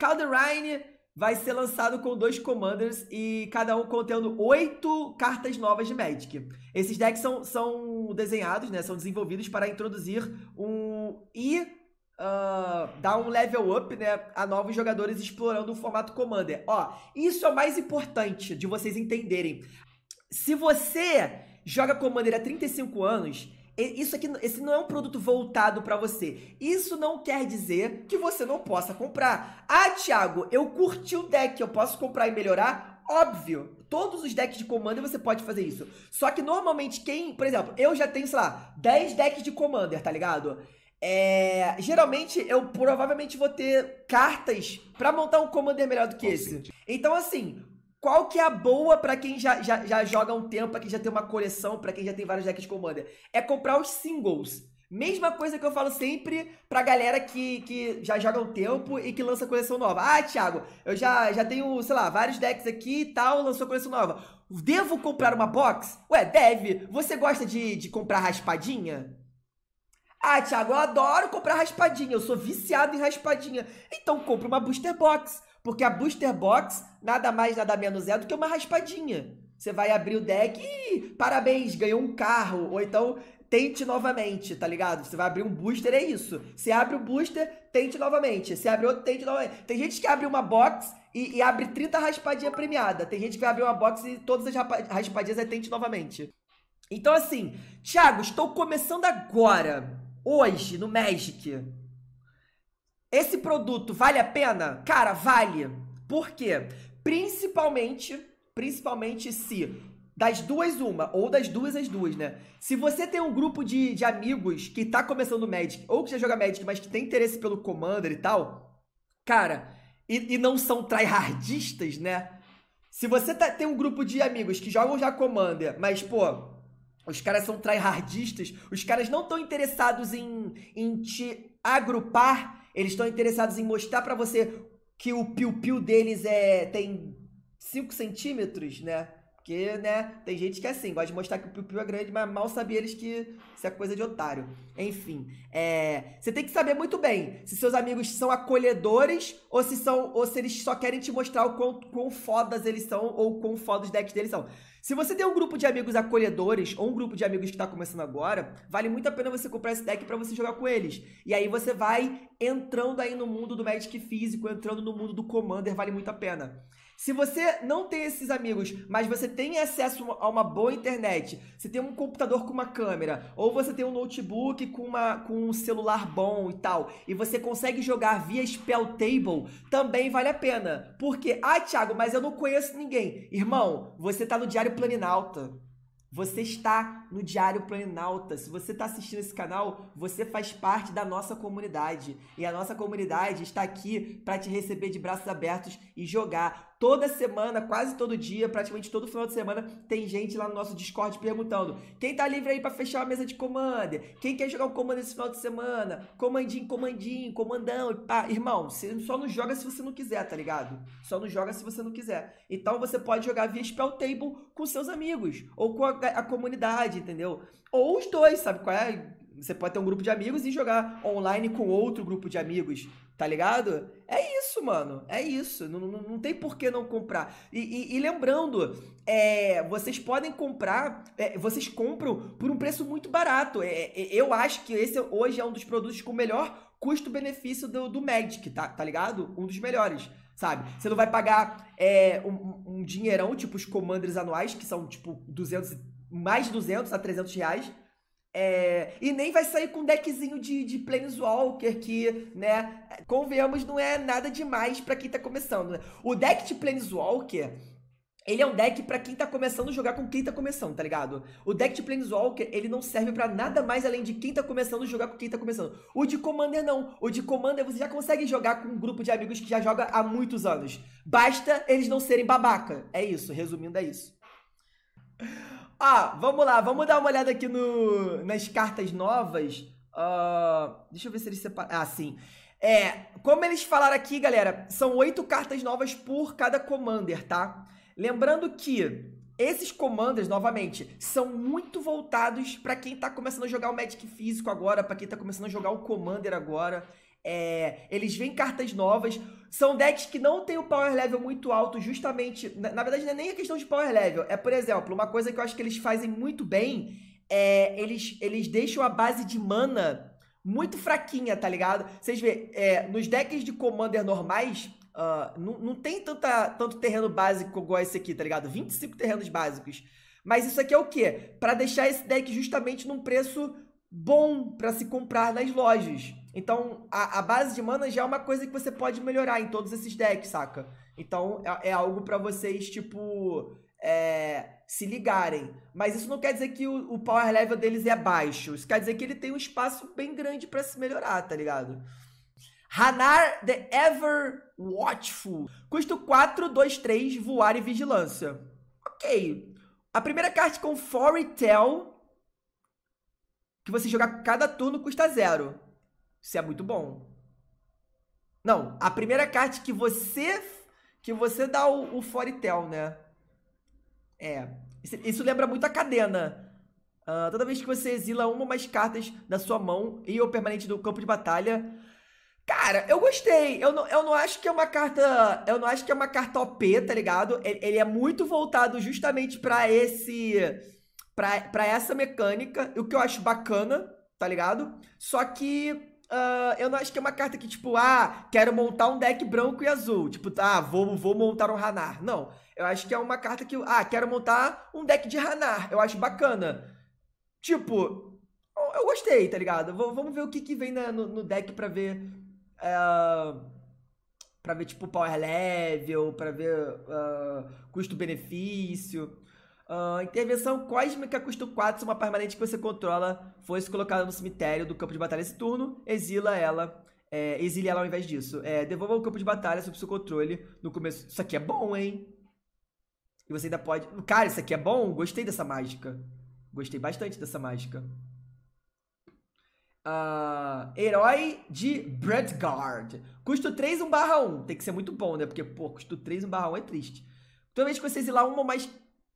Calderine vai ser lançado com dois Commanders e cada um contendo oito cartas novas de Magic. Esses decks são, são desenhados, né, são desenvolvidos para introduzir um e uh, dar um level up né, a novos jogadores explorando o formato Commander. Ó, isso é o mais importante de vocês entenderem. Se você joga Commander há 35 anos, isso aqui, esse não é um produto voltado para você. Isso não quer dizer que você não possa comprar. Ah, Thiago, eu curti o deck, eu posso comprar e melhorar? Óbvio. Todos os decks de commander você pode fazer isso. Só que normalmente quem, por exemplo, eu já tenho, sei lá, 10 decks de commander, tá ligado? É, geralmente eu provavelmente vou ter cartas para montar um commander melhor do que esse. Então assim, qual que é a boa para quem já, já, já joga um tempo, para quem já tem uma coleção, para quem já tem vários decks de Commander? É comprar os singles. Mesma coisa que eu falo sempre pra galera que, que já joga um tempo e que lança coleção nova. Ah, Thiago, eu já, já tenho, sei lá, vários decks aqui e tal, lançou coleção nova. Devo comprar uma box? Ué, deve. Você gosta de, de comprar raspadinha? Ah, Thiago, eu adoro comprar raspadinha. Eu sou viciado em raspadinha. Então compra uma booster box. Porque a Booster Box nada mais, nada menos é do que uma raspadinha. Você vai abrir o deck e parabéns, ganhou um carro. Ou então tente novamente, tá ligado? Você vai abrir um booster, é isso. Você abre o booster, tente novamente. Você abre outro, tente novamente. Tem gente que abre uma box e, e abre 30 raspadinhas premiadas. Tem gente que vai abrir uma box e todas as raspadinhas é tente novamente. Então, assim, Thiago, estou começando agora, hoje, no Magic. Esse produto vale a pena? Cara, vale. Por quê? Principalmente, principalmente se das duas uma, ou das duas as duas, né? Se você tem um grupo de, de amigos que tá começando Magic, ou que já joga Magic, mas que tem interesse pelo Commander e tal, cara, e, e não são tryhardistas, né? Se você tá, tem um grupo de amigos que jogam já Commander, mas, pô, os caras são tryhardistas, os caras não estão interessados em, em te agrupar eles estão interessados em mostrar para você que o piu-piu deles é tem 5 centímetros, né? Porque, né, tem gente que é assim, gosta de mostrar que o piu-piu é grande, mas mal sabe eles que isso é coisa de otário. Enfim, é, você tem que saber muito bem se seus amigos são acolhedores ou se são ou se eles só querem te mostrar o quão, quão fodas eles são ou quão fodas os decks deles são. Se você tem um grupo de amigos acolhedores ou um grupo de amigos que está começando agora, vale muito a pena você comprar esse deck para você jogar com eles. E aí você vai entrando aí no mundo do Magic físico, entrando no mundo do Commander, vale muito a pena. Se você não tem esses amigos, mas você tem acesso a uma boa internet, você tem um computador com uma câmera, ou você tem um notebook com, uma, com um celular bom e tal, e você consegue jogar via Spell Table, também vale a pena. Porque, ah, Thiago, mas eu não conheço ninguém. Irmão, você tá no Diário Planinalta. Você está no Diário Planinalta. Se você está assistindo esse canal, você faz parte da nossa comunidade. E a nossa comunidade está aqui para te receber de braços abertos e jogar Toda semana, quase todo dia, praticamente todo final de semana, tem gente lá no nosso Discord perguntando: quem tá livre aí para fechar a mesa de Commander? Quem quer jogar o Commander esse final de semana? Comandinho, comandinho, comandão. Ah, irmão, você só não joga se você não quiser, tá ligado? Só não joga se você não quiser. Então você pode jogar via Spell Table com seus amigos ou com a, a comunidade, entendeu? Ou os dois, sabe qual é? Você pode ter um grupo de amigos e jogar online com outro grupo de amigos, tá ligado? É isso, mano. É isso. Não, não, não tem por que não comprar. E, e, e lembrando, é, vocês podem comprar, é, vocês compram por um preço muito barato. É, é eu acho que esse hoje é um dos produtos com melhor custo-benefício do, do Magic, tá, tá ligado? Um dos melhores sabe? Você não vai pagar é, um, um, dinheirão, tipo os commanders anuais, que são, tipo, 200, mais de 200 a 300 reais, é, e nem vai sair com um deckzinho de, de Planeswalker, que, né, convenhamos, não é nada demais para quem tá começando. Né. O deck de Planeswalker, ele é um deck para quem tá começando a jogar com quem tá começando, tá ligado? O deck de Planeswalker, ele não serve para nada mais além de quem tá começando a jogar com quem tá começando. O de Commander não. O de Commander você já consegue jogar com um grupo de amigos que já joga há muitos anos. Basta eles não serem babaca. É isso, resumindo, é isso. Ah, vamos lá, vamos dar uma olhada aqui no, nas cartas novas. Uh, deixa eu ver se eles separaram. Ah, sim. É, como eles falaram aqui, galera, são oito cartas novas por cada Commander, tá? Lembrando que esses Commanders, novamente, são muito voltados para quem tá começando a jogar o Magic físico agora, para quem tá começando a jogar o Commander agora. É, eles vêm cartas novas. São decks que não tem o power level muito alto, justamente. Na, na, verdade, não é nem a questão de power level. É, por exemplo, uma coisa que eu acho que eles fazem muito bem é. Eles, eles deixam a base de mana muito fraquinha, tá ligado? Vocês vê, é, nos decks de Commander normais, uh, não, não tem tanta, tanto terreno básico igual esse aqui, tá ligado? 25 terrenos básicos. Mas isso aqui é o quê? Para deixar esse deck justamente num preço bom para se comprar nas lojas. Então, a, a, base de mana já é uma coisa que você pode melhorar em todos esses decks, saca? Então, é, é algo para vocês, tipo, é, se ligarem. Mas isso não quer dizer que o, o, power level deles é baixo. Isso quer dizer que ele tem um espaço bem grande para se melhorar, tá ligado? Hanar the Ever Watchful. Custo 4, 2, 3, voar e vigilância. Ok. A primeira carta com Foretell, que você jogar cada turno, custa zero. Isso é muito bom. Não, a primeira carta que você que você dá o, o Foritel, né? É. Isso, isso, lembra muito a cadena. Uh, toda vez que você exila uma ou mais cartas da sua mão e o permanente do campo de batalha. Cara, eu gostei. Eu não, eu não acho que é uma carta. Eu não acho que é uma carta OP, tá ligado? Ele, ele é muito voltado justamente para esse. para pra essa mecânica. O que eu acho bacana, tá ligado? Só que Uh, eu não acho que é uma carta que, tipo, ah, quero montar um deck branco e azul. Tipo, tá, ah, vou, vou montar um Hanar. Não. Eu acho que é uma carta que, ah, quero montar um deck de Hanar. Eu acho bacana. Tipo, eu gostei, tá ligado? V vamos ver o que, que vem na, no, no, deck pra ver. Uh, pra ver, tipo, power level, pra ver uh, custo-benefício. Uh, intervenção cósmica custa 4 se uma permanente que você controla fosse colocada no cemitério do campo de batalha esse turno, exila ela. É, exilia ela ao invés disso. É, devolva o campo de batalha sob seu controle no começo. Isso aqui é bom, hein? E você ainda pode. Cara, isso aqui é bom? Gostei dessa mágica. Gostei bastante dessa mágica. Uh, herói de Bredgard. Custo 3, 1 barra 1. Tem que ser muito bom, né? Porque, pô, custo 3, 1 barra 1 é triste. Toda vez que você exilar uma ou mais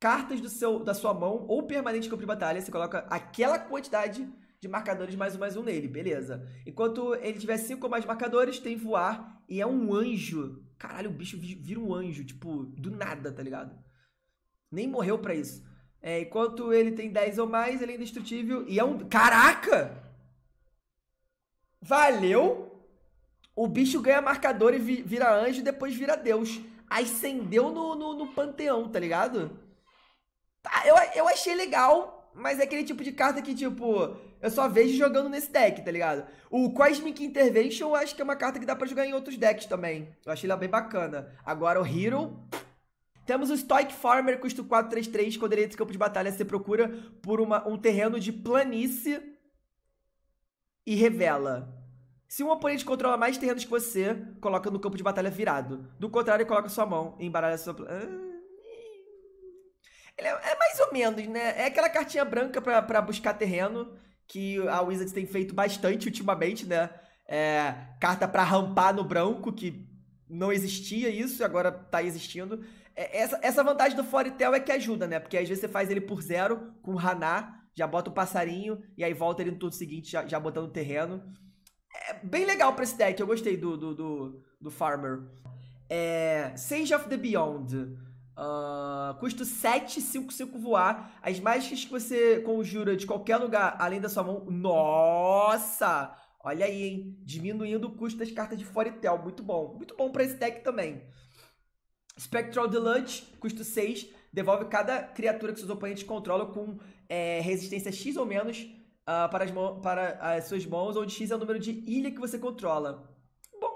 cartas do seu, da sua mão ou permanente campo de batalha, você coloca aquela quantidade de marcadores mais um mais um nele, beleza. Enquanto ele tiver cinco ou mais marcadores, tem voar e é um anjo. Caralho, o bicho vira um anjo, tipo, do nada, tá ligado? Nem morreu pra isso. É, enquanto ele tem 10 ou mais, ele é indestrutível e é um. Caraca! Valeu! O bicho ganha marcador e vi, vira anjo e depois vira Deus. Ascendeu no, no, no panteão, tá ligado? Tá, eu, eu achei legal, mas é aquele tipo de carta que, tipo, eu só vejo jogando nesse deck, tá ligado? O Cosmic Intervention eu acho que é uma carta que dá pra jogar em outros decks também. Eu achei ela bem bacana. Agora o Hero. Temos o Stoic Farmer, custo 433, quando ele entra em campo de batalha, você procura por uma, um terreno de planície e revela. Se um oponente controla mais terrenos que você, coloca no campo de batalha virado. Do contrário, coloca sua mão e embaralha sua... planície. Ele é, é, mais ou menos, né? É aquela cartinha branca para buscar terreno que a Wizards tem feito bastante ultimamente, né? É, carta para rampar no branco, que não existia isso, agora tá existindo. É, essa, essa vantagem do Foretel é que ajuda, né? Porque às vezes você faz ele por zero, com Haná, já bota o passarinho, e aí volta ele no turno seguinte, já, já botando terreno. É bem legal pra esse deck, eu gostei do, do, do, do Farmer. É, Sage of the Beyond. Uh, custo 755 voar. As mágicas que você conjura de qualquer lugar além da sua mão. Nossa! Olha aí, hein? Diminuindo o custo das cartas de Foretel. Muito bom. Muito bom pra esse deck também. Spectral Deluxe, custo 6. Devolve cada criatura que seus oponentes controlam com é, resistência X ou menos uh, para, as, para as suas mãos, onde X é o número de ilha que você controla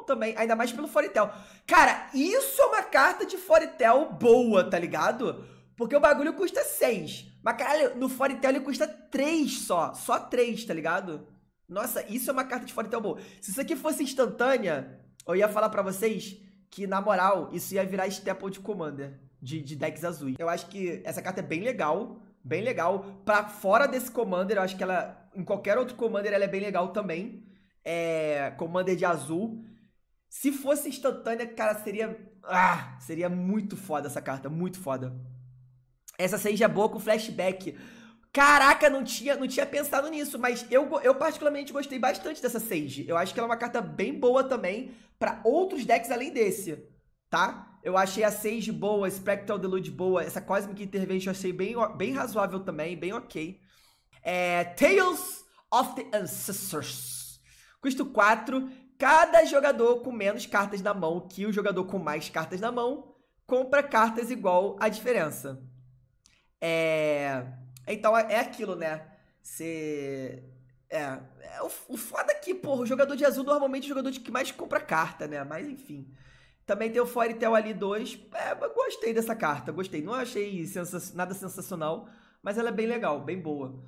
também, ainda mais pelo Foritel. Cara, isso é uma carta de Foritel boa, tá ligado? Porque o bagulho custa 6. Mas caralho, no Foritel ele custa 3 só. Só 3, tá ligado? Nossa, isso é uma carta de Foritel boa. Se isso aqui fosse instantânea, eu ia falar para vocês que, na moral, isso ia virar Staple Commander. De, de decks azuis. Eu acho que essa carta é bem legal. Bem legal. Pra fora desse Commander, eu acho que ela. Em qualquer outro Commander, ela é bem legal também. É, commander de azul. Se fosse instantânea, cara, seria. Ah! Seria muito foda essa carta, muito foda. Essa seja é boa com flashback. Caraca, não tinha, não tinha pensado nisso, mas eu, eu particularmente gostei bastante dessa Sage. Eu acho que ela é uma carta bem boa também para outros decks além desse, tá? Eu achei a Sage boa, Spectral Delude boa, essa Cosmic Intervention eu achei bem, bem razoável também, bem ok. É, Tales of the Ancestors. Custo 4, Cada jogador com menos cartas na mão que o jogador com mais cartas na mão compra cartas igual à diferença. É... Então é, é aquilo, né? Você. É. é o, o foda aqui, é porra, o jogador de azul normalmente é o jogador de que mais compra carta, né? Mas enfim. Também tem o Foretel ali 2. É, gostei dessa carta, gostei. Não achei nada sensacional, mas ela é bem legal, bem boa.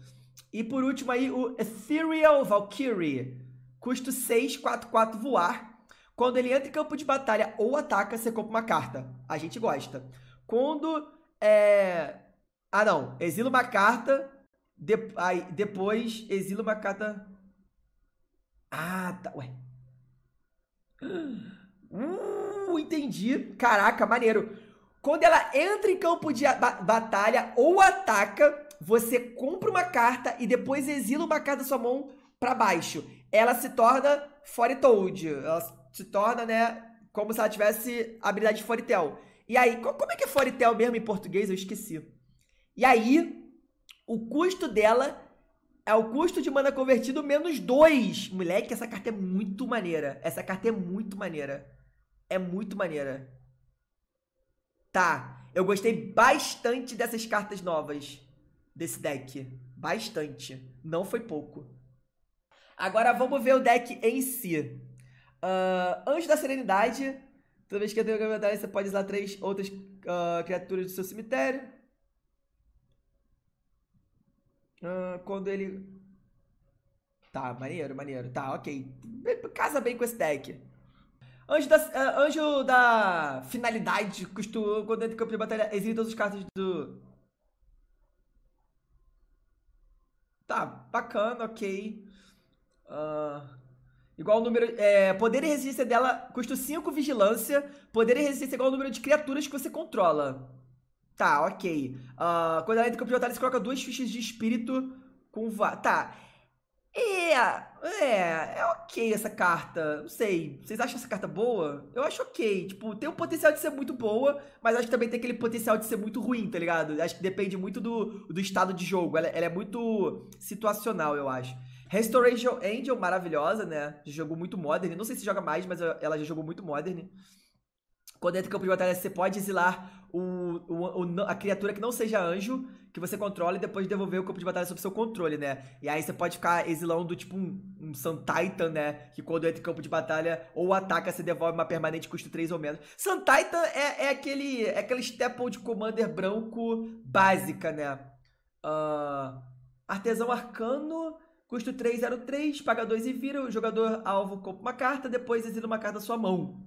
E por último aí, o Ethereal Valkyrie. Custo 6, 4, 4 voar. Quando ele entra em campo de batalha ou ataca, você compra uma carta. A gente gosta. Quando é... Ah, não. Exila uma carta. De... Aí, depois exila uma carta. Ah, tá. Ué. Uh, entendi. Caraca, maneiro. Quando ela entra em campo de batalha ou ataca, você compra uma carta e depois exila uma carta da sua mão para baixo ela se torna Foretold. Ela se torna, né, como se ela tivesse habilidade de Foritel. E aí, como é que é Foritel mesmo em português? Eu esqueci. E aí, o custo dela é o custo de mana convertido menos 2. Moleque, essa carta é muito maneira. Essa carta é muito maneira. É muito maneira. Tá. Eu gostei bastante dessas cartas novas desse deck. Bastante. Não foi pouco. Agora vamos ver o deck em si. Uh, da Serenidade, toda vez que eu tenho uma medalha, você pode usar três outras uh, criaturas do seu cemitério. Uh, quando ele. Tá, maneiro, maneiro. Tá, ok. Casa bem com esse deck. Anjo da, anjo da finalidade, custo, quando entra em campo de batalha, Exibe todas as cartas do. Tá, bacana, ok. Ah, igual o número. É, poder e resistência dela custa 5 vigilância. Poder e resistência é igual ao número de criaturas que você controla. Tá, ok. Uh, quando ela entra em campo de batalha, você coloca duas fichas de espírito com. Va tá. É, é, é ok essa carta. Não sei. Vocês acham essa carta boa? Eu acho ok. Tipo, tem o potencial de ser muito boa, mas acho que também tem aquele potencial de ser muito ruim, tá ligado? Acho que depende muito do, do estado de jogo. Ela, ela é muito situacional, eu acho. Restoration Angel, maravilhosa, né? Já jogou muito Modern. Não sei se joga mais, mas ela já jogou muito Modern. Quando entra em campo de batalha, você pode exilar o, o, o, a criatura que não seja anjo, que você controla, e depois devolver o campo de batalha sob seu controle, né? E aí você pode ficar exilando, tipo, um, um Sun Titan, né? Que quando entra em campo de batalha ou ataca, você devolve uma permanente custo 3 ou menos. Sun Titan é, é aquele, é aquele Steppled Commander branco básica, né? Uh, artesão Arcano Custo 3, 0, 3, paga 2 e vira. O jogador alvo compra uma carta, depois exila uma carta da sua mão.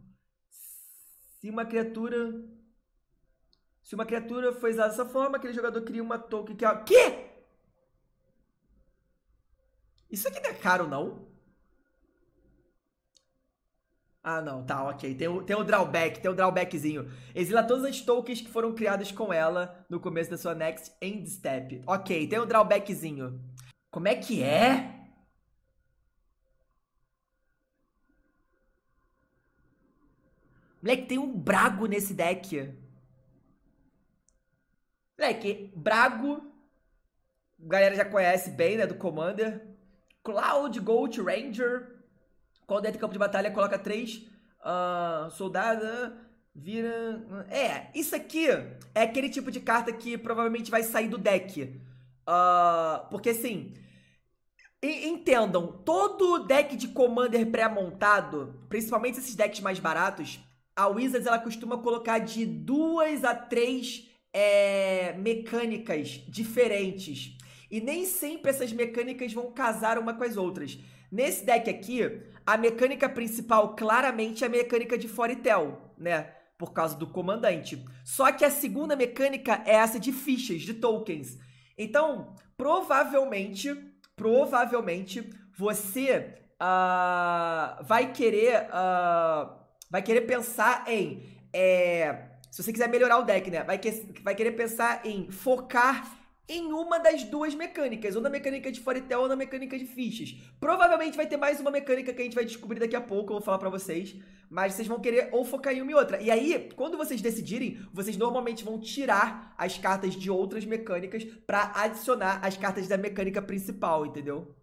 Se uma criatura. Se uma criatura foi usada dessa forma, aquele jogador cria uma token que é. Quê? Isso aqui não é caro, não? Ah, não, tá, ok. Tem o, tem o drawback, tem o drawbackzinho. Exila todas as tokens que foram criadas com ela no começo da sua next end step. Ok, tem o drawbackzinho. Como é que é? Moleque, tem um Brago nesse deck. Moleque, Brago. Galera já conhece bem, né? Do Commander. Cloud Gold Ranger. Quando entra em campo de batalha, coloca três uh, Vira. É, isso aqui é aquele tipo de carta que provavelmente vai sair do deck. Uh, porque assim, Entendam, todo deck de Commander pré-montado, principalmente esses decks mais baratos, a Wizards ela costuma colocar de duas a três é, mecânicas diferentes. E nem sempre essas mecânicas vão casar uma com as outras. Nesse deck aqui, a mecânica principal claramente é a mecânica de Foritel, né? Por causa do comandante. Só que a segunda mecânica é essa de fichas, de tokens. Então, provavelmente provavelmente você uh, vai querer uh, vai querer pensar em é, se você quiser melhorar o deck, né? Vai, que, vai querer pensar em focar em uma das duas mecânicas, ou na mecânica de Foretel ou na mecânica de fichas. Provavelmente vai ter mais uma mecânica que a gente vai descobrir daqui a pouco, eu vou falar para vocês, mas vocês vão querer ou focar em uma e outra. E aí, quando vocês decidirem, vocês normalmente vão tirar as cartas de outras mecânicas para adicionar as cartas da mecânica principal, entendeu?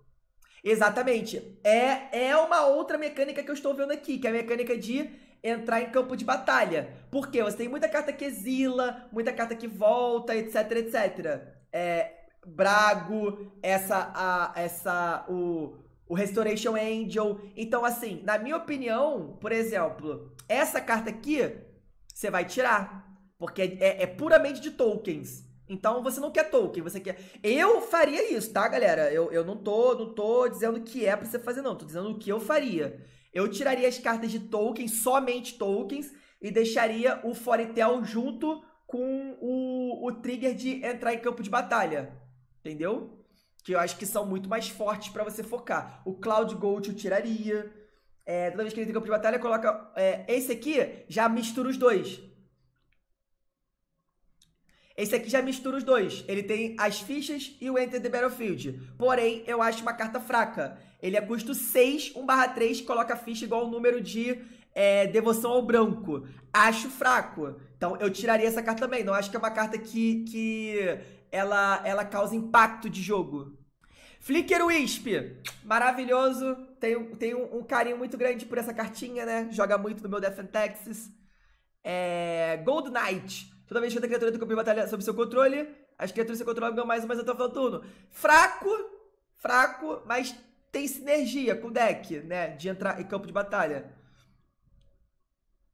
Exatamente. É é uma outra mecânica que eu estou vendo aqui, que é a mecânica de entrar em campo de batalha. Porque você tem muita carta que exila, muita carta que volta, etc, etc é, Brago, essa, a, essa, o, o Restoration Angel. Então, assim, na minha opinião, por exemplo, essa carta aqui, você vai tirar. Porque é, é, puramente de tokens. Então, você não quer token, você quer... Eu faria isso, tá, galera? Eu, eu não, tô, não tô dizendo que é pra você fazer, não. Tô dizendo o que eu faria. Eu tiraria as cartas de tokens, somente tokens, e deixaria o Foretel junto com o, o trigger de entrar em campo de batalha, entendeu? Que eu acho que são muito mais fortes para você focar. O Cloud Gold eu tiraria. É, toda vez que ele tem campo de batalha, coloca. É, esse aqui já mistura os dois. Esse aqui já mistura os dois. Ele tem as fichas e o Enter the Battlefield. Porém, eu acho uma carta fraca. Ele é custo 6, 1/3, coloca a ficha igual o número de é, devoção ao branco. Acho fraco. Então eu tiraria essa carta também. Não acho que é uma carta que, que ela, ela causa impacto de jogo. Flicker Wisp, maravilhoso. Tenho, tenho um carinho muito grande por essa cartinha, né? Joga muito no meu Death and Texas. É... Gold Knight. Toda vez que a criatura do campo de batalha sob seu controle, as criaturas que controlam ganham mais ou mais até o final do turno. Fraco, fraco, mas tem sinergia com o deck, né? De entrar em campo de batalha.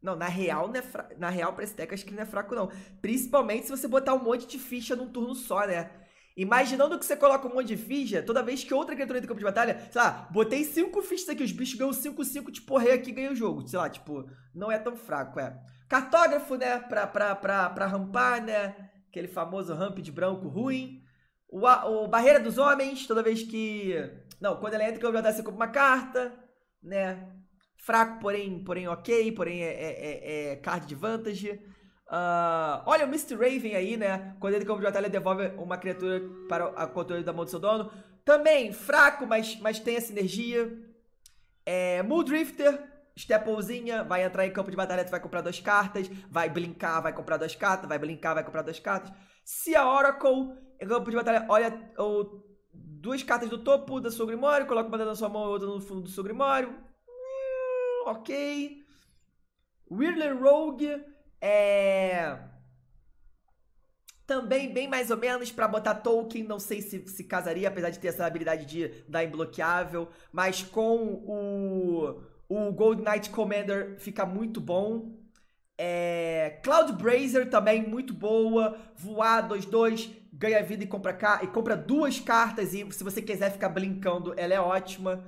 Não, na uhum. real, não é fra... na real, pra esse deck acho que não é fraco, não. Principalmente se você botar um monte de ficha num turno só, né? Imaginando que você coloca um monte de ficha, toda vez que outra criatura do campo de batalha, sei lá, botei cinco fichas aqui, os bichos ganham 5, 5, tipo, rei aqui ganha o jogo. Sei lá, tipo, não é tão fraco, é. Cartógrafo, né? Pra, pra, pra, pra rampar, né? Aquele famoso ramp de branco ruim. O, o Barreira dos Homens, toda vez que. Não, quando ela entra em campo de batalha, você compra uma carta, né? Fraco, porém, porém ok, porém é, é, é, é card de vantage. Uh, olha o Mr. Raven aí, né? Quando ele campo de batalha devolve uma criatura para o controle da mão do seu dono. Também fraco, mas, mas tem a sinergia. É, Muldrifter, Steplezinha, vai entrar em campo de batalha, tu vai comprar duas cartas, vai brincar, vai comprar duas cartas, vai brincar, vai comprar duas cartas. Se a Oracle, em campo de batalha, olha duas cartas do topo da seu grimório, coloca uma na sua mão e outra no fundo do seu grimório ok. Whirler Rogue é também bem mais ou menos para botar Tolkien, não sei se se casaria, apesar de ter essa habilidade de dar imbloqueável, mas com o, o Gold Knight Commander fica muito bom. É, Cloud Brazer também muito boa, voar 2-2, ganha vida e compra, e compra duas cartas e se você quiser ficar brincando, ela é ótima.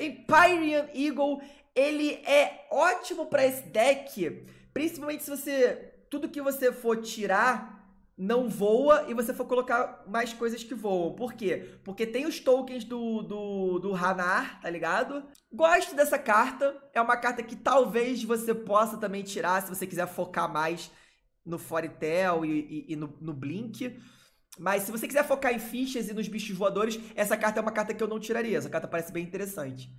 Empyrean Eagle, ele é ótimo para esse deck, principalmente se você tudo que você for tirar não voa e você for colocar mais coisas que voam. Por quê? Porque tem os tokens do, do, do Hanar, tá ligado? Gosto dessa carta. É uma carta que talvez você possa também tirar se você quiser focar mais no Foretel e, e, e no, no Blink. Mas se você quiser focar em fichas e nos bichos voadores, essa carta é uma carta que eu não tiraria. Essa carta parece bem interessante.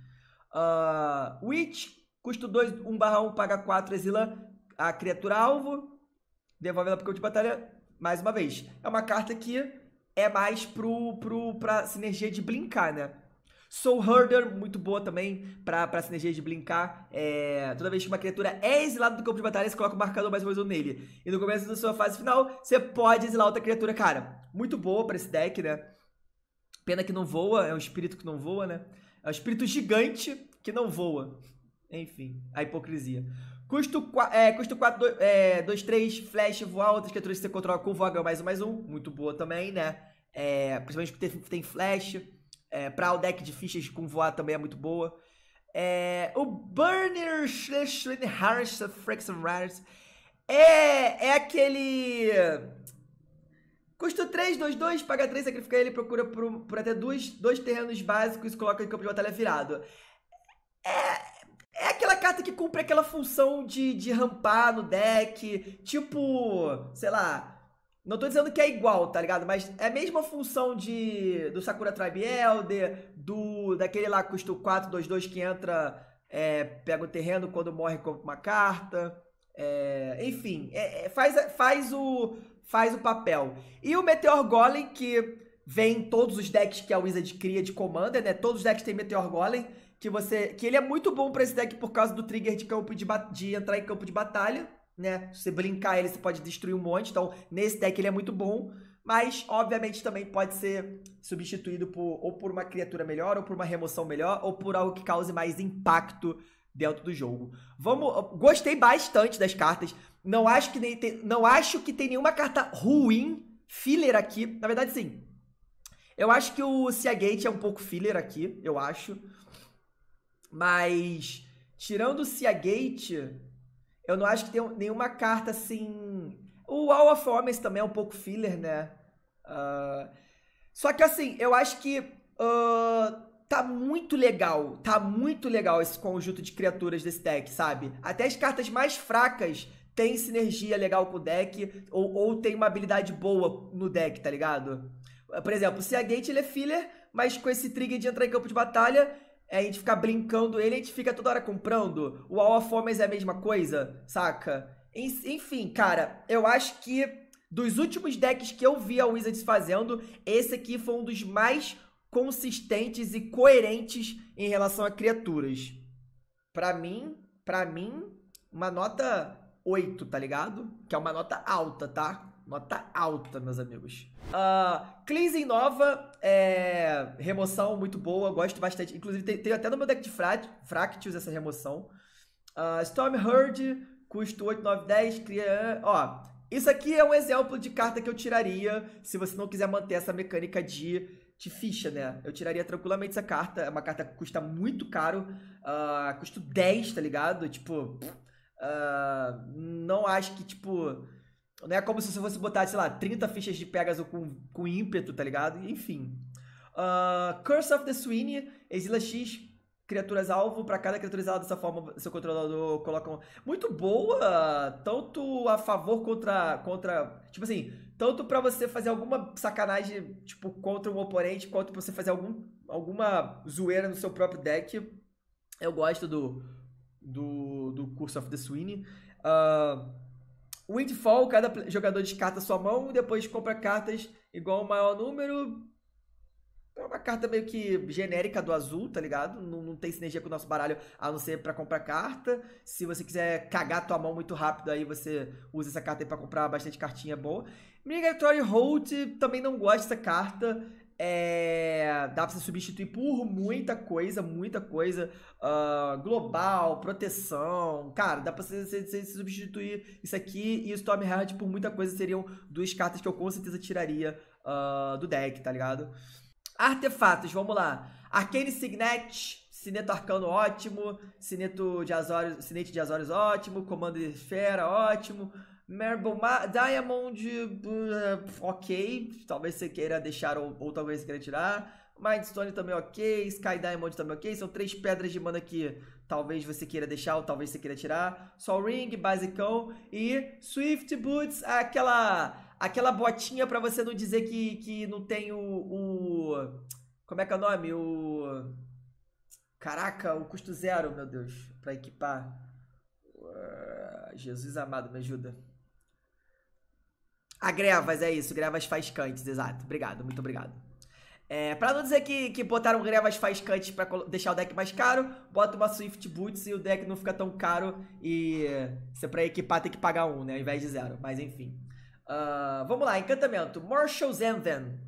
Uh, Witch, custo 2, 1 barra 1, paga 4, exila a criatura alvo. Devolve ela pro campo de batalha mais uma vez. É uma carta que é mais pro, pro, pra sinergia de brincar né? Soul Herder, muito boa também pra, pra sinergia de blinkar. É, toda vez que uma criatura é exilada do campo de batalha, você coloca o marcador mais ou menos nele. E no começo da sua fase final, você pode exilar outra criatura, cara. Muito boa pra esse deck, né? Pena que não voa, é um espírito que não voa, né? É um espírito gigante que não voa. Enfim, a hipocrisia. Custo, é, custo 4, 2, 3, flash, voar, outras criaturas que você controla com voga mais um, mais um. Muito boa também, né? É, principalmente porque tem, tem flash. É, para o deck de fichas com voar também é muito boa. É, o Burner Harris Fraxon Riders é, é aquele. Custo 3, 2, 2, paga 3, sacrifica ele, procura por, por até dois, dois terrenos básicos e coloca em campo de batalha virado. É, é aquela carta que cumpre aquela função de, de rampar no deck, tipo, sei lá, não tô dizendo que é igual, tá ligado? Mas é a mesma função de do Sakura Tribe Elder, do, daquele lá custo 422 que entra, é, pega o terreno quando morre compra uma carta. É, enfim, é, é faz, faz, o, faz o papel. E o Meteor Golem, que vem em todos os decks que a Wizard cria de Commander, né? Todos os decks tem Meteor Golem. Que, você, que ele é muito bom para esse deck por causa do trigger de campo de, de entrar em campo de batalha né? Se você brincar ele, você pode destruir um monte. Então, nesse deck ele é muito bom. Mas, obviamente, também pode ser substituído por, ou por uma criatura melhor, ou por uma remoção melhor, ou por algo que cause mais impacto dentro do jogo. Vamos, gostei bastante das cartas. Não acho que nem tem, não acho que tem nenhuma carta ruim filler aqui. Na verdade, sim. Eu acho que o Seagate é um pouco filler aqui, eu acho. Mas tirando o Seagate, eu não acho que tem nenhuma carta assim. O All of Homens também é um pouco filler, né? Uh... Só que assim, eu acho que uh... tá muito legal. Tá muito legal esse conjunto de criaturas desse deck, sabe? Até as cartas mais fracas têm sinergia legal com o deck ou, ou tem uma habilidade boa no deck, tá ligado? Por exemplo, o Gate ele é filler, mas com esse trigger de entrar em campo de batalha, é, a gente fica brincando ele, a gente fica toda hora comprando. O All of Homens é a mesma coisa, saca? Enfim, cara, eu acho que dos últimos decks que eu vi a Wizards fazendo, esse aqui foi um dos mais consistentes e coerentes em relação a criaturas. Para mim, para mim, uma nota 8, tá ligado? Que é uma nota alta, tá? Nota alta, meus amigos. Uh, cleansing nova, é, remoção muito boa, gosto bastante. Inclusive, tem, tem até no meu deck de Fractals essa remoção. Uh, Storm Herd, custo 8, 9, 10, cria... Ó, isso aqui é um exemplo de carta que eu tiraria se você não quiser manter essa mecânica de, de ficha, né? Eu tiraria tranquilamente essa carta. É uma carta que custa muito caro, uh, custo 10, tá ligado? Tipo, uh, não acho que, tipo não é como se você fosse botar, sei lá, 30 fichas de Pegasus com, com ímpeto, tá ligado? Enfim. Uh, Curse of the Sweeney, exila X criaturas alvo para cada criatura exilada dessa forma, seu controlador coloca uma... Muito boa, tanto a favor contra contra, tipo assim, tanto para você fazer alguma sacanagem, tipo, contra um oponente, quanto para você fazer algum alguma zoeira no seu próprio deck. Eu gosto do do, do Curse of the Sweeney. Uh, Windfall, cada jogador descarta sua mão, e depois compra cartas igual ao maior número. É uma carta meio que genérica do azul, tá ligado? Não, não tem sinergia com o nosso baralho, a não ser pra comprar carta. Se você quiser cagar tua mão muito rápido, aí você usa essa carta aí pra comprar bastante cartinha boa. Migratory Hold também não gosta dessa carta. É, dá para você substituir por muita coisa, muita coisa uh, global, proteção. Cara, dá para você, você, você, substituir isso aqui e o Stormheart por muita coisa. Seriam duas cartas que eu com certeza tiraria uh, do deck, tá ligado? Artefatos, vamos lá. Arcane Signet, Sineto Arcano ótimo, Cineto de Azores, Cinete de Azores ótimo, Comando de Esfera ótimo. Marble Ma Diamond, uh, ok. Talvez você queira deixar ou, ou talvez você queira tirar. Mindstone também ok. Sky Diamond também ok. São três pedras de mana que talvez você queira deixar ou talvez você queira tirar. Sol Ring, basicão. E Swift Boots, aquela aquela botinha para você não dizer que, que não tem o, o... Como é que é o nome? O... Caraca, o custo zero, meu Deus, para equipar. Uh, Jesus amado, me ajuda. A ah, grevas, é isso, grevas faiscantes, exato. Obrigado, muito obrigado. É, pra não dizer que, que botaram grevas faiscantes pra deixar o deck mais caro, bota uma Swift Boots e o deck não fica tão caro e você pra equipar tem que pagar um, né, ao invés de zero. Mas enfim. Uh, vamos lá, encantamento. Marshall Zenven,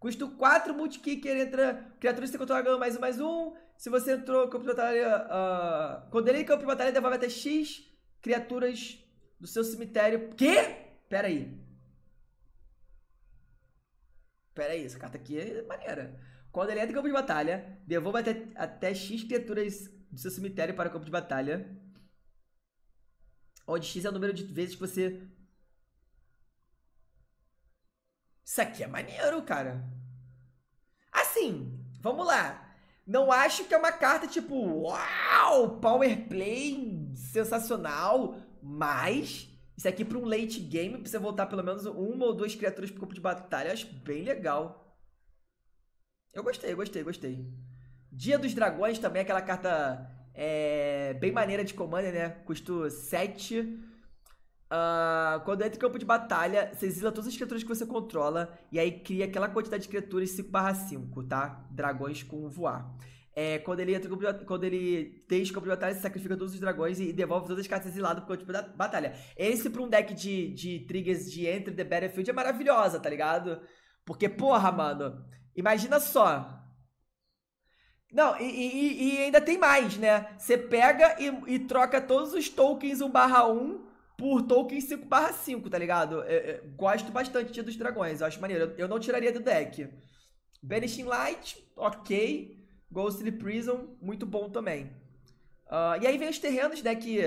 Custo 4, multikicker, entra criatura sem controla ganha mais um, mais um. Se você entrou campo de batalha... Uh, quando ele em campo de batalha, devolve até X criaturas do seu cemitério. Quê? Pera aí. Peraí, essa carta aqui é maneira. Quando ele entra em campo de batalha, devolva até, até X criaturas do seu cemitério para o campo de batalha. Onde X é o número de vezes que você. Isso aqui é maneiro, cara. Assim, vamos lá. Não acho que é uma carta tipo, uau, power play sensacional, mas isso aqui para um late game precisa voltar pelo menos uma ou duas criaturas pro campo de batalha. Eu acho bem legal. Eu gostei, gostei, gostei. Dia dos Dragões também, aquela carta é, bem maneira de commander, né? Custo 7. Uh, ah, quando entra em campo de batalha, você exila todas as criaturas que você controla e aí cria aquela quantidade de criaturas 5/5, tá? Dragões com voar. É, quando ele entra quando ele descobre a batalha, ele sacrifica todos os dragões e, devolve todas as cartas exiladas pro é tipo da batalha. Esse pra um deck de, de triggers de Enter the Battlefield é maravilhosa, tá ligado? Porque, porra, mano, imagina só. Não, e, e, e ainda tem mais, né? Você pega e, troca todos os tokens 1 1 por tokens 5 5, tá ligado? Eu, é, eu, é, gosto bastante de dos dragões, eu acho maneiro. Eu, eu não tiraria do deck. Vanishing Light, ok. Ghostly Prison, muito bom também. Uh, e aí vem os terrenos, né, que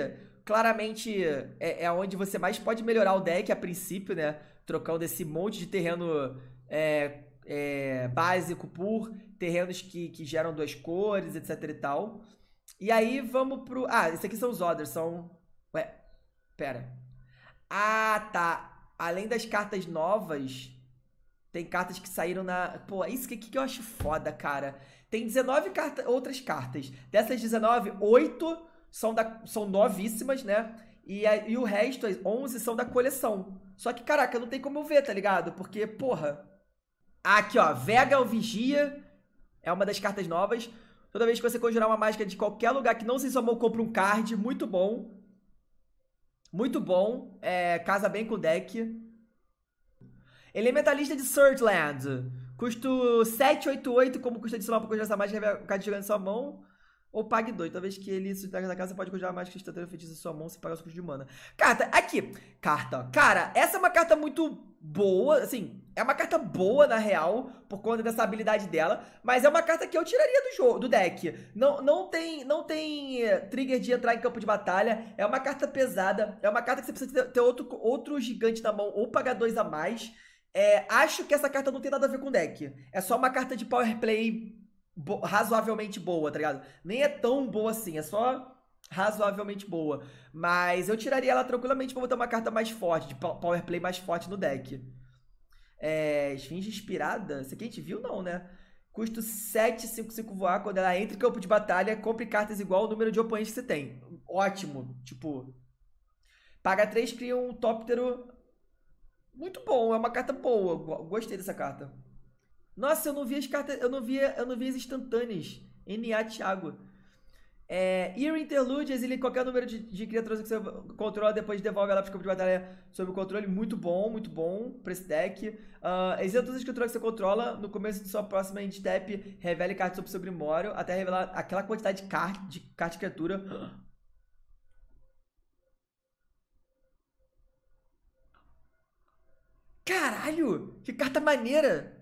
claramente é, é, onde você mais pode melhorar o deck a princípio, né? Trocando esse monte de terreno é, é, básico por terrenos que, que geram duas cores, etc e tal. E aí vamos pro... Ah, isso aqui são os Others, são... Ué, pera. Ah, tá. Além das cartas novas, tem cartas que saíram na... Pô, isso que, que eu acho foda, cara. Tem 19 carta, outras cartas. Dessas 19, 8 são, da, são novíssimas, né? E, a, e o resto, as 11, são da coleção. Só que, caraca, não tem como ver, tá ligado? Porque, porra. Ah, aqui, ó. Vega, o Vigia. É uma das cartas novas. Toda vez que você conjurar uma mágica de qualquer lugar que não se somou, compra um card. Muito bom. Muito bom. É, casa bem com o deck. Elementalista de Surtland. Custo 788 como custa de somar para congelar essa mágica de o card jogando em sua mão. Ou pague 2, toda vez que ele se da casa, você pode congelar mágica que instantâneo feitiço em sua mão se pagar os custos de mana. Carta, aqui. Carta. Cara, essa é uma carta muito boa, assim, é uma carta boa na real, por conta dessa habilidade dela, mas é uma carta que eu tiraria do jogo, do deck. Não, não tem não tem eh, trigger de entrar em campo de batalha, é uma carta pesada, é uma carta que você precisa ter outro, outro gigante na mão ou pagar dois a mais. É, acho que essa carta não tem nada a ver com deck. É só uma carta de power play bo razoavelmente boa, tá ligado? Nem é tão boa assim, é só razoavelmente boa. Mas eu tiraria ela tranquilamente pra botar uma carta mais forte, de power play mais forte no deck. É, Esfinge Inspirada? Isso aqui a gente viu não, né? Custo 5 voar. Quando ela entra em campo de batalha, compre cartas igual ao número de oponentes que você tem. Ótimo. Tipo, paga 3, cria um tóptero muito bom, é uma carta boa. Gostei dessa carta. Nossa, eu não vi as cartas, eu não vi eu não vi as instantâneas. NA Thiago. É, Ear Interlude, exile qualquer número de, de criaturas que você controla, depois devolve ela para o campo de batalha sob o controle. Muito bom, muito bom para esse deck. Uh, todas as criaturas que você controla. No começo de sua próxima end step, revele cartas sobre o seu primório, até revelar aquela quantidade de carta de, card de criatura Caralho! Que carta maneira!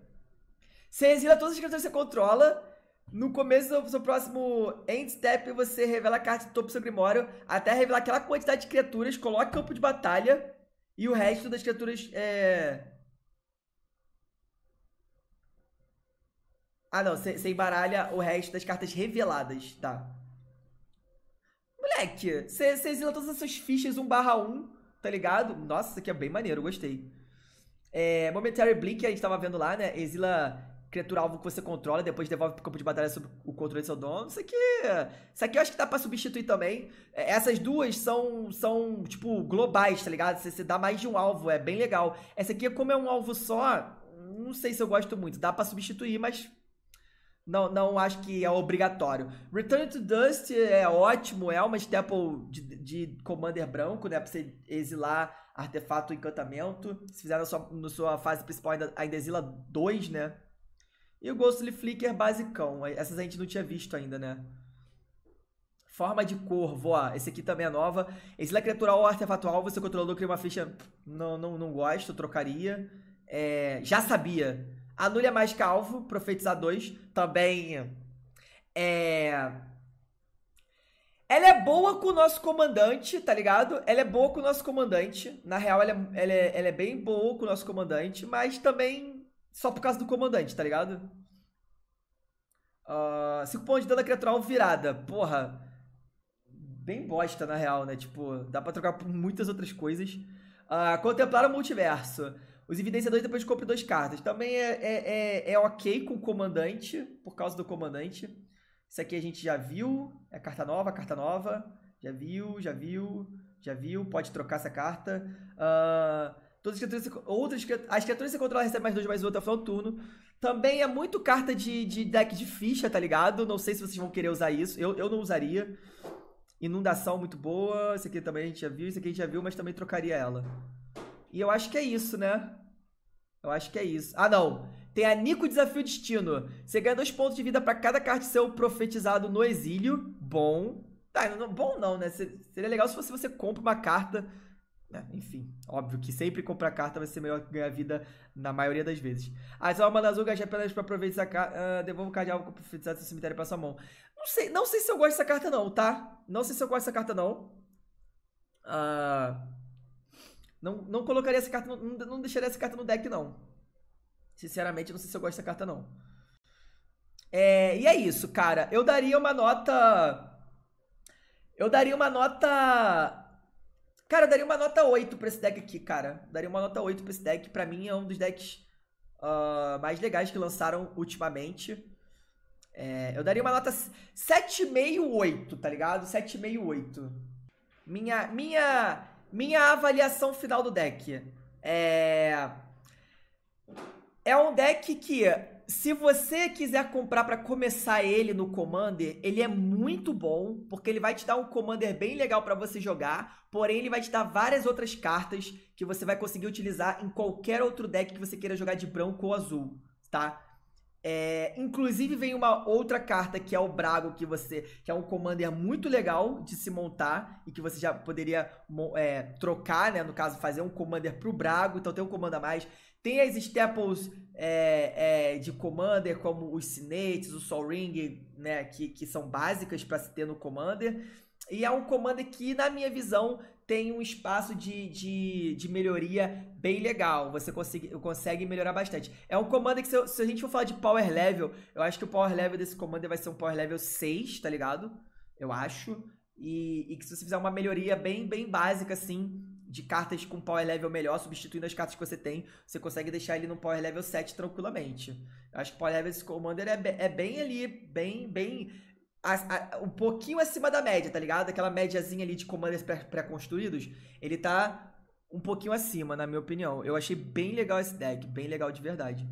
Você exila todas as criaturas que você controla. No começo do seu próximo end step, você revela a carta do topo do seu grimório até revelar aquela quantidade de criaturas, coloca campo de batalha e o resto das criaturas é... Ah, não. Você embaralha o resto das cartas reveladas, tá? Moleque, você exila todas as suas fichas 1 barra 1, tá ligado? Nossa, isso aqui é bem maneiro, gostei. É, Momentary Blink, a gente tava vendo lá, né? Exila criatura alvo que você controla, depois devolve pro campo de batalha sob o controle do seu dono. Isso aqui. Isso aqui eu acho que dá pra substituir também. É, essas duas são, são tipo, globais, tá ligado? Você, você dá mais de um alvo, é bem legal. Essa aqui, como é um alvo só, não sei se eu gosto muito. Dá para substituir, mas. Não, não acho que é obrigatório. Return to Dust é ótimo, é uma staple de, de Commander branco, né? Pra você exilar Artefato Encantamento. Se fizer na sua, na sua fase principal, ainda, ainda exila 2, né? E o Ghostly Flicker basicão. Essas a gente não tinha visto ainda, né? Forma de corvo, ó. Esse aqui também é nova. Exila criatura ou artefato alvo, você controlador cria uma ficha. Não, não, não gosto, trocaria. É, já sabia. Anulha mágica alvo, profetizar 2. Também. É ela é boa com o nosso comandante, tá ligado? Ela é boa com o nosso comandante. Na real, ela é, ela é, ela é bem boa com o nosso comandante, mas também só por causa do comandante, tá ligado? 5 uh, ah, pontos de dano da criatura virada. Porra. Bem bosta, na real, né? Tipo, dá pra trocar por muitas outras coisas. Uh, contemplar o multiverso. Os evidenciadores depois compram duas cartas. Também é, é, é, é ok com o comandante, por causa do comandante. Isso aqui a gente já viu, é carta nova, carta nova. Já viu, já viu, já viu, pode trocar essa carta. Uh, todas as criaturas, outras, as criaturas que você controla recebem mais dois, mais Outra até o final do turno. Também é muito carta de, de deck de ficha, tá ligado? Não sei se vocês vão querer usar isso, eu, eu não usaria. Inundação muito boa, isso aqui também a gente já viu, isso aqui a gente já viu, mas também trocaria ela. E eu acho que é isso, né? Eu acho que é isso. Ah, não! Tem a Nico Desafio Destino. Você ganha dois pontos de vida para cada card seu profetizado no exílio. Bom. Tá, não, bom não, né? Seria legal se fosse você compra uma carta. Né? Enfim, óbvio que sempre comprar carta vai ser melhor que ganhar vida na maioria das vezes. As almas azul gastam apenas para aproveitar a carta. Uh, o cardeal profetizado do seu cemitério para sua mão. Não sei, não sei se eu gosto dessa carta, não, tá? Não sei se eu gosto dessa carta, não. Uh, não, não colocaria essa carta. Não, não deixaria essa carta no deck, não. Sinceramente, não sei se eu gosto dessa carta, não. É, e é isso, cara. Eu daria uma nota. Eu daria uma nota. Cara, eu daria uma nota 8 pra esse deck aqui, cara. daria uma nota 8 pra esse deck. Pra mim, é um dos decks uh, mais legais que lançaram ultimamente. É, eu daria uma nota 7,5, tá ligado? 7,5, Minha, minha, minha avaliação final do deck. É. É um deck que, se você quiser comprar para começar ele no Commander, ele é muito bom, porque ele vai te dar um Commander bem legal para você jogar, porém ele vai te dar várias outras cartas que você vai conseguir utilizar em qualquer outro deck que você queira jogar de branco ou azul, tá? É, inclusive vem uma outra carta que é o Brago, que você que é um commander muito legal de se montar e que você já poderia é, trocar, né? No caso, fazer um commander pro Brago, então tem um comando a mais. Tem as staples é, é, de Commander, como os Sinetes, o Sol Ring, né, que, que são básicas para se ter no Commander. E é um Commander que, na minha visão, tem um espaço de, de, de melhoria bem legal. Você consegue, consegue melhorar bastante. É um Commander que, se, se, a gente for falar de Power Level, eu acho que o Power Level desse Commander vai ser um Power Level 6, tá ligado? Eu acho. E, e que se você fizer uma melhoria bem, bem básica, assim, de cartas com power level melhor, substituindo as cartas que você tem, você consegue deixar ele no power level 7 tranquilamente. Eu acho que power level desse Commander é, é bem ali, bem, bem. A, a, um pouquinho acima da média, tá ligado? Aquela médiazinha ali de commanders pré-construídos, ele tá um pouquinho acima, na minha opinião. Eu achei bem legal esse deck, bem legal de verdade.